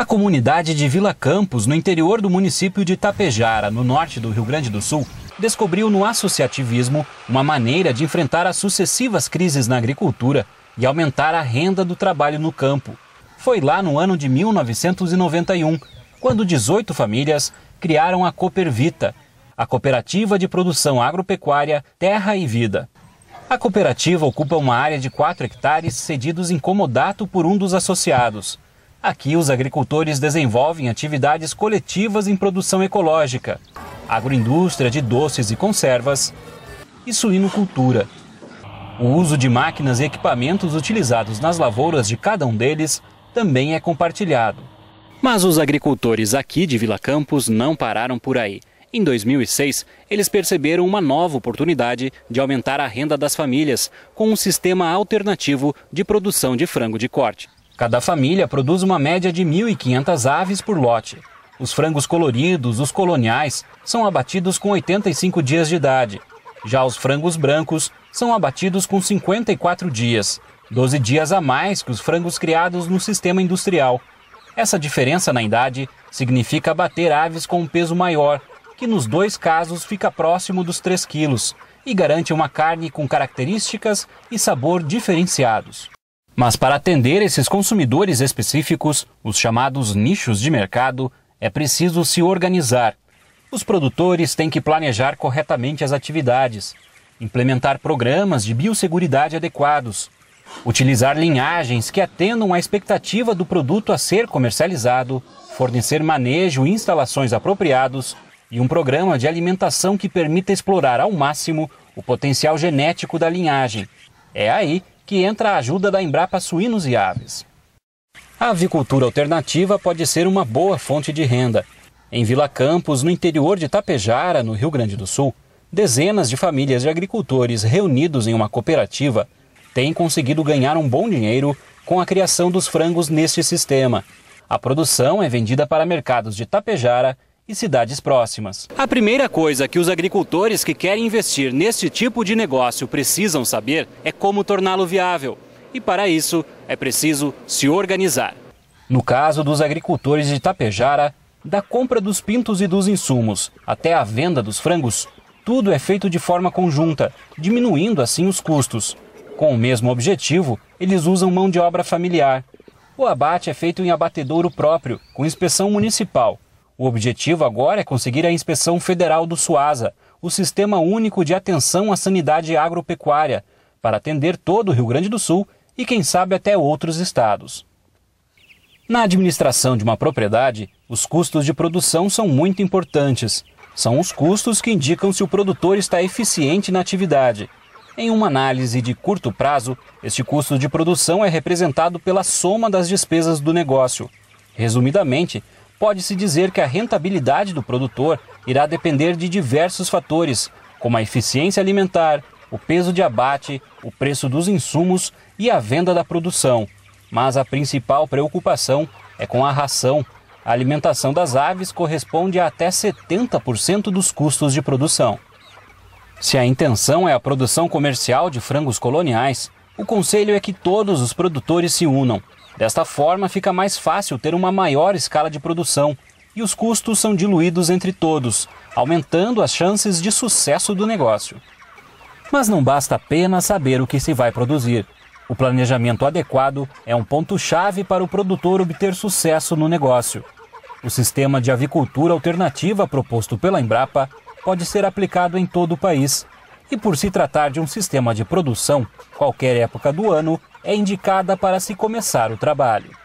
A comunidade de Vila Campos, no interior do município de Tapejara, no norte do Rio Grande do Sul, descobriu no associativismo uma maneira de enfrentar as sucessivas crises na agricultura e aumentar a renda do trabalho no campo. Foi lá no ano de 1991, quando 18 famílias criaram a Coopervita, a Cooperativa de Produção Agropecuária Terra e Vida. A cooperativa ocupa uma área de 4 hectares cedidos em comodato por um dos associados. Aqui, os agricultores desenvolvem atividades coletivas em produção ecológica, agroindústria de doces e conservas e suinocultura. O uso de máquinas e equipamentos utilizados nas lavouras de cada um deles também é compartilhado. Mas os agricultores aqui de Vila Campos não pararam por aí. Em 2006, eles perceberam uma nova oportunidade de aumentar a renda das famílias com um sistema alternativo de produção de frango de corte. Cada família produz uma média de 1.500 aves por lote. Os frangos coloridos, os coloniais, são abatidos com 85 dias de idade. Já os frangos brancos são abatidos com 54 dias, 12 dias a mais que os frangos criados no sistema industrial. Essa diferença na idade significa abater aves com um peso maior, que nos dois casos fica próximo dos 3 quilos, e garante uma carne com características e sabor diferenciados. Mas para atender esses consumidores específicos, os chamados nichos de mercado, é preciso se organizar. Os produtores têm que planejar corretamente as atividades, implementar programas de biosseguridade adequados, utilizar linhagens que atendam à expectativa do produto a ser comercializado, fornecer manejo e instalações apropriados e um programa de alimentação que permita explorar ao máximo o potencial genético da linhagem. É aí que entra a ajuda da Embrapa Suínos e Aves. A avicultura alternativa pode ser uma boa fonte de renda. Em Vila Campos, no interior de Tapejara, no Rio Grande do Sul, dezenas de famílias de agricultores reunidos em uma cooperativa têm conseguido ganhar um bom dinheiro com a criação dos frangos neste sistema. A produção é vendida para mercados de Tapejara, e cidades próximas. A primeira coisa que os agricultores que querem investir neste tipo de negócio precisam saber é como torná-lo viável. E para isso é preciso se organizar. No caso dos agricultores de Tapejara, da compra dos pintos e dos insumos até a venda dos frangos, tudo é feito de forma conjunta, diminuindo assim os custos. Com o mesmo objetivo, eles usam mão de obra familiar. O abate é feito em abatedouro próprio, com inspeção municipal, o objetivo agora é conseguir a inspeção federal do SUASA, o Sistema Único de Atenção à Sanidade Agropecuária, para atender todo o Rio Grande do Sul e, quem sabe, até outros estados. Na administração de uma propriedade, os custos de produção são muito importantes. São os custos que indicam se o produtor está eficiente na atividade. Em uma análise de curto prazo, este custo de produção é representado pela soma das despesas do negócio. Resumidamente, pode-se dizer que a rentabilidade do produtor irá depender de diversos fatores, como a eficiência alimentar, o peso de abate, o preço dos insumos e a venda da produção. Mas a principal preocupação é com a ração. A alimentação das aves corresponde a até 70% dos custos de produção. Se a intenção é a produção comercial de frangos coloniais, o conselho é que todos os produtores se unam Desta forma, fica mais fácil ter uma maior escala de produção e os custos são diluídos entre todos, aumentando as chances de sucesso do negócio. Mas não basta apenas saber o que se vai produzir. O planejamento adequado é um ponto-chave para o produtor obter sucesso no negócio. O sistema de avicultura alternativa proposto pela Embrapa pode ser aplicado em todo o país e por se tratar de um sistema de produção, qualquer época do ano é indicada para se começar o trabalho.